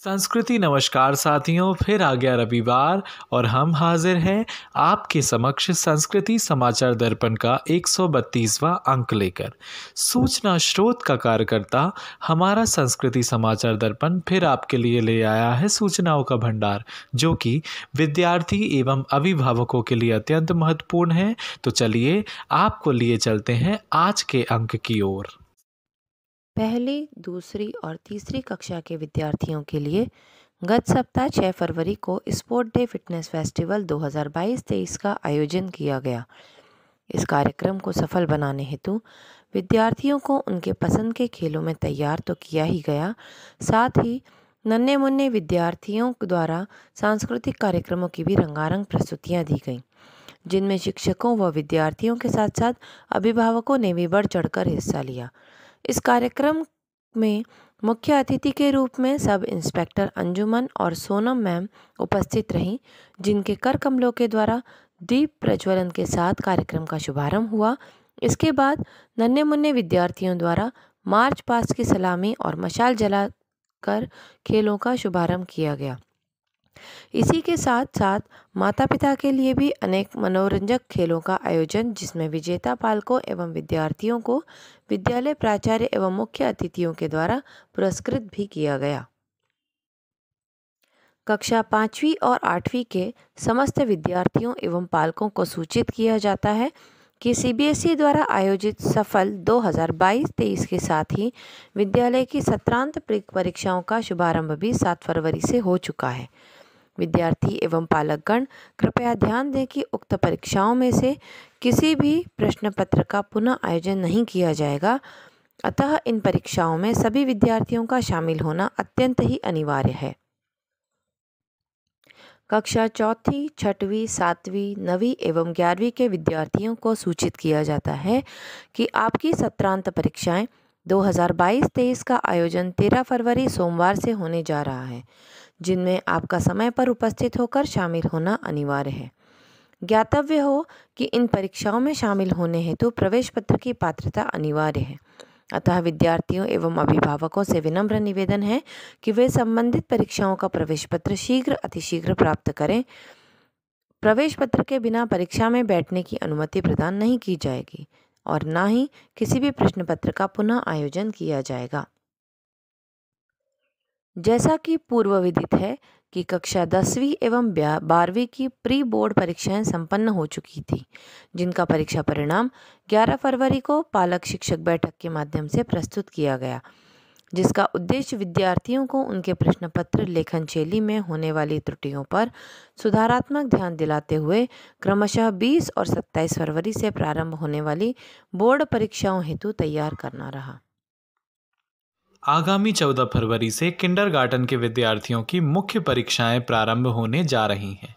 संस्कृति नमस्कार साथियों फिर आ गया रविवार और हम हाजिर हैं आपके समक्ष संस्कृति समाचार दर्पण का एक सौ बत्तीसवा अंक लेकर सूचना स्रोत का कार्यकर्ता हमारा संस्कृति समाचार दर्पण फिर आपके लिए ले आया है सूचनाओं का भंडार जो कि विद्यार्थी एवं अभिभावकों के लिए अत्यंत महत्वपूर्ण है तो चलिए आपको लिए चलते हैं आज के अंक की ओर पहली दूसरी और तीसरी कक्षा के विद्यार्थियों के लिए गत सप्ताह छः फरवरी को स्पोर्ट डे फिटनेस फेस्टिवल 2022-23 का आयोजन किया गया इस कार्यक्रम को सफल बनाने हेतु विद्यार्थियों को उनके पसंद के खेलों में तैयार तो किया ही गया साथ ही नन्हे मुन्ने विद्यार्थियों द्वारा सांस्कृतिक कार्यक्रमों की भी रंगारंग प्रस्तुतियाँ दी गईं जिनमें शिक्षकों व विद्यार्थियों के साथ साथ अभिभावकों ने भी बढ़ चढ़कर हिस्सा लिया इस कार्यक्रम में मुख्य अतिथि के रूप में सब इंस्पेक्टर अंजुमन और सोनम मैम उपस्थित रहीं जिनके कर कमलों के द्वारा दीप प्रज्वलन के साथ कार्यक्रम का शुभारंभ हुआ इसके बाद नन्हे मुन्ने विद्यार्थियों द्वारा मार्च पास्ट की सलामी और मशाल जलाकर खेलों का शुभारंभ किया गया इसी के साथ साथ माता पिता के लिए भी अनेक मनोरंजक खेलों का आयोजन जिसमें विजेता पालकों एवं विद्यार्थियों को विद्यालय प्राचार्य एवं मुख्य अतिथियों के द्वारा पुरस्कृत भी किया गया कक्षा पाँचवीं और आठवीं के समस्त विद्यार्थियों एवं पालकों को सूचित किया जाता है कि सीबीएसई द्वारा आयोजित सफल 2022-23 के साथ ही विद्यालय की सत्रांत परीक्षाओं का शुभारंभ भी 7 फरवरी से हो चुका है विद्यार्थी एवं पालकगण कृपया ध्यान दें कि उक्त परीक्षाओं में से किसी भी प्रश्न पत्र का पुनः आयोजन नहीं किया जाएगा अतः इन परीक्षाओं में सभी विद्यार्थियों का शामिल होना अत्यंत ही अनिवार्य है कक्षा चौथी छठवीं सातवीं नवीं एवं ग्यारहवीं के विद्यार्थियों को सूचित किया जाता है कि आपकी सत्रांत परीक्षाएं 2022-23 का आयोजन 13 फरवरी सोमवार से होने जा रहा है जिनमें आपका समय पर उपस्थित होकर शामिल होना अनिवार्य है ज्ञातव्य हो कि इन परीक्षाओं में शामिल होने हेतु तो प्रवेश पत्र की पात्रता अनिवार्य है अतः विद्यार्थियों एवं अभिभावकों से विनम्र निवेदन है कि वे संबंधित परीक्षाओं का प्रवेश पत्र शीघ्र अतिशीघ्र प्राप्त करें प्रवेश पत्र के बिना परीक्षा में बैठने की अनुमति प्रदान नहीं की जाएगी और न ही किसी भी प्रश्न पत्र का पुनः आयोजन किया जाएगा जैसा कि पूर्व विदित है कि कक्षा दसवीं एवं बारहवीं की प्री बोर्ड परीक्षाएं संपन्न हो चुकी थी जिनका परीक्षा परिणाम 11 फरवरी को पालक शिक्षक बैठक के माध्यम से प्रस्तुत किया गया जिसका उद्देश्य विद्यार्थियों को उनके प्रश्न पत्र लेखन शैली में होने वाली त्रुटियों पर सुधारात्मक ध्यान दिलाते हुए क्रमशः 20 और 27 फरवरी से प्रारंभ होने वाली बोर्ड परीक्षाओं हेतु तैयार करना रहा आगामी 14 फरवरी से किंडरगार्टन के विद्यार्थियों की मुख्य परीक्षाएं प्रारंभ होने जा रही हैं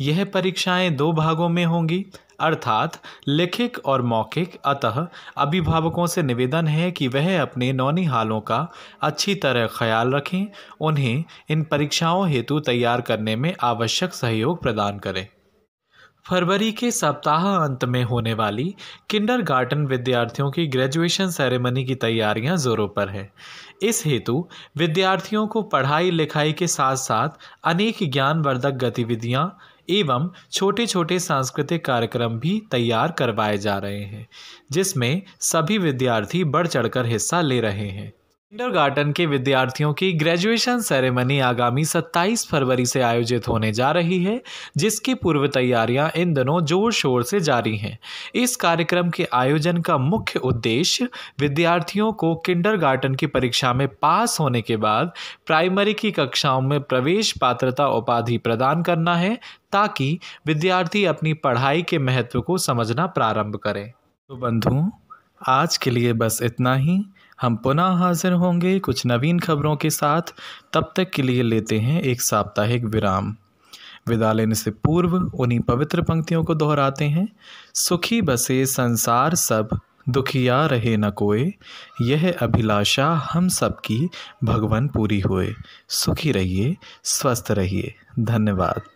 यह परीक्षाएं दो भागों में होंगी अर्थात लिखिक और मौखिक अतः अभिभावकों से निवेदन है कि वह अपने नौनी हालों का अच्छी तरह ख्याल रखें उन्हें इन परीक्षाओं हेतु तैयार करने में आवश्यक सहयोग प्रदान करें फरवरी के सप्ताह अंत में होने वाली किंडरगार्टन विद्यार्थियों की ग्रेजुएशन सेरेमनी की तैयारियां ज़ोरों पर है इस हेतु विद्यार्थियों को पढ़ाई लिखाई के साथ साथ अनेक ज्ञानवर्धक गतिविधियां एवं छोटे छोटे सांस्कृतिक कार्यक्रम भी तैयार करवाए जा रहे हैं जिसमें सभी विद्यार्थी बढ़ चढ़कर हिस्सा ले रहे हैं किंडरगार्टन के विद्यार्थियों की ग्रेजुएशन सेरेमनी आगामी 27 फरवरी से आयोजित होने जा रही है जिसकी पूर्व तैयारियां इन दिनों जोर शोर से जारी हैं इस कार्यक्रम के आयोजन का मुख्य उद्देश्य विद्यार्थियों को किंडरगार्टन की परीक्षा में पास होने के बाद प्राइमरी की कक्षाओं में प्रवेश पात्रता उपाधि प्रदान करना है ताकि विद्यार्थी अपनी पढ़ाई के महत्व को समझना प्रारंभ करें तो बंधुओं आज के लिए बस इतना ही हम पुनः हाजिर होंगे कुछ नवीन खबरों के साथ तब तक के लिए लेते हैं एक साप्ताहिक विराम विदा लेने से पूर्व उन्हीं पवित्र पंक्तियों को दोहराते हैं सुखी बसे संसार सब दुखिया रहे न कोए यह अभिलाषा हम सब की भगवान पूरी होए सुखी रहिए स्वस्थ रहिए धन्यवाद